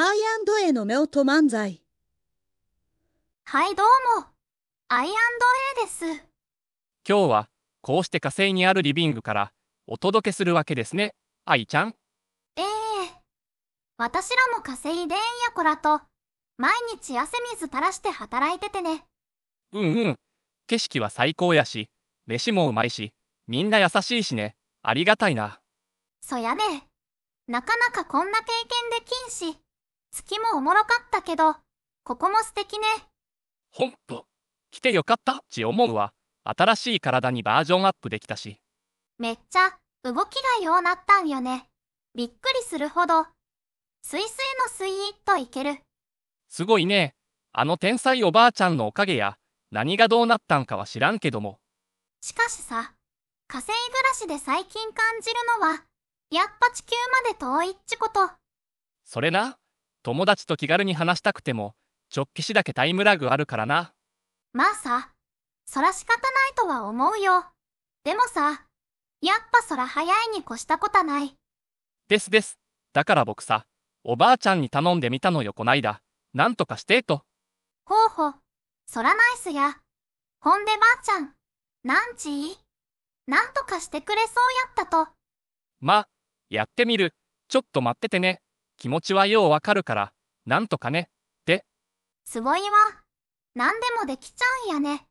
エイの夫と漫才。はい、どうも。アイエイです。今日は、こうして火星にあるリビングからお届けするわけですね、イちゃん。ええー、私らも火星でんやこらと、毎日汗水垂らして働いててね。うんうん。景色は最高やし、飯もうまいし、みんな優しいしね、ありがたいな。そやね。なかなかこんな経験できんし。月もおもろかったけど、ここも素敵ね。ほんと、来てよかったち思うわ。新しい体にバージョンアップできたし。めっちゃ、動きがようなったんよね。びっくりするほど。すいすいのすいーっといける。すごいね。あの天才おばあちゃんのおかげや、何がどうなったんかは知らんけども。しかしさ、火星暮らしで最近感じるのは、やっぱ地球まで遠いっちこと。それな。友達と気軽に話したくても、直帰しだけタイムラグあるからな。まあさ、そら仕方ないとは思うよ。でもさ、やっぱそら早いに越したことない。ですです。だから僕さ、おばあちゃんに頼んでみたのよこないだ。なんとかしてと。ほうほう、そらナイスや。ほんでばあちゃん、なんちなんとかしてくれそうやったと。まあ、やってみる。ちょっと待っててね。気持ちはようわかるから、なんとかね、って。すごいわ。何でもできちゃうんやね。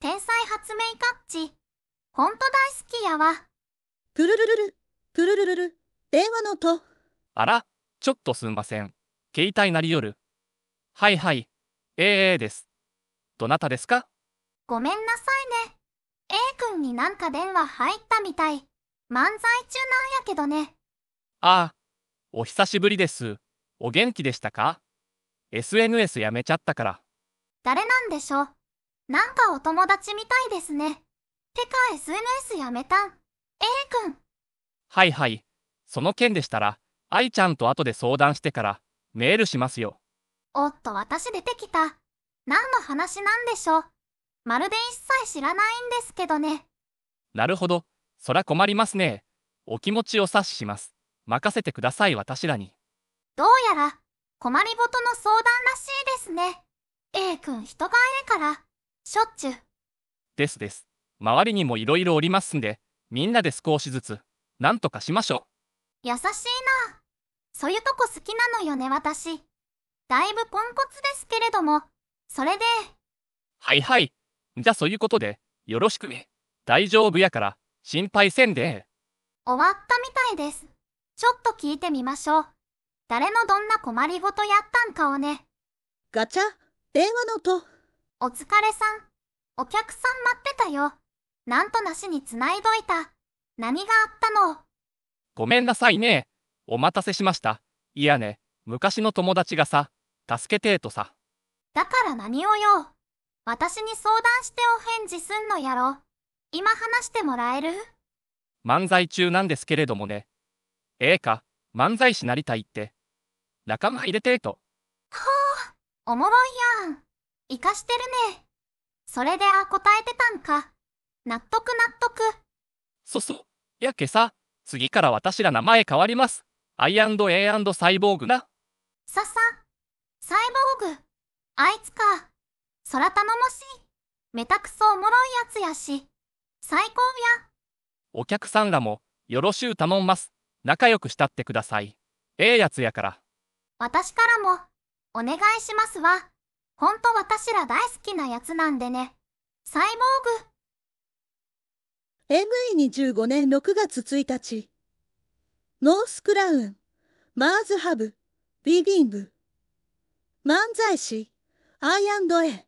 天才発明家っち。ほんと大好きやわ。プルルルル、プルルルル、電話の音。あら、ちょっとすんません。携帯なりよる。はいはい、ええー、です。どなたですかごめんなさいね。A 君になんか電話入ったみたい。漫才中なんやけどね。ああ、お久しぶりです。お元気でしたか ?SNS やめちゃったから。誰なんでしょうなんかお友達みたいですね。てか SNS やめたん。A 君。はいはい。その件でしたら、愛ちゃんと後で相談してからメールしますよ。おっと私出てきた。何の話なんでしょうまるで一切知らないんですけどね。なるほど。そら困りますね。お気持ちを察しします。任せてください私らに。どうやら、困りごとの相談らしいですね。A 君人がいるから、しょっちゅう。ですです。周りにもいろいろおりますんで、みんなで少しずつ、なんとかしましょう。優しいな。そういうとこ好きなのよね私。だいぶポンコツですけれども、それで。はいはい。じゃあそういうことで、よろしくね。大丈夫やから、心配せんで。終わったみたいです。ちょっと聞いてみましょう。誰のどんな困りごとやったんかをね。ガチャ、電話の音。お疲れさん。お客さん待ってたよ。なんとなしにつないどいた。何があったのごめんなさいね。お待たせしました。いやね、昔の友達がさ、助けてえとさ。だから何をよ。私に相談してお返事すんのやろ。今話してもらえる漫才中なんですけれどもね、ええか、漫才師なりたいって。仲間入れてえと。はあ、おもろいやん。生かしてるね。それであ、答えてたんか。納得納得。そそ、やけさ、次から私ら名前変わります。I&A& サイボーグな。ささ、サイボーグ。あいつか。そら頼もしい。めたくそおもろいやつやし。最高や。お客さんらも、よろしゅう頼んます。仲良くしたってくださいええやつやから私からもお願いしますわほんと私ら大好きなやつなんでねサイボーグ ME25 年6月1日ノースクラウンマーズハブビビング漫才師アアイエ a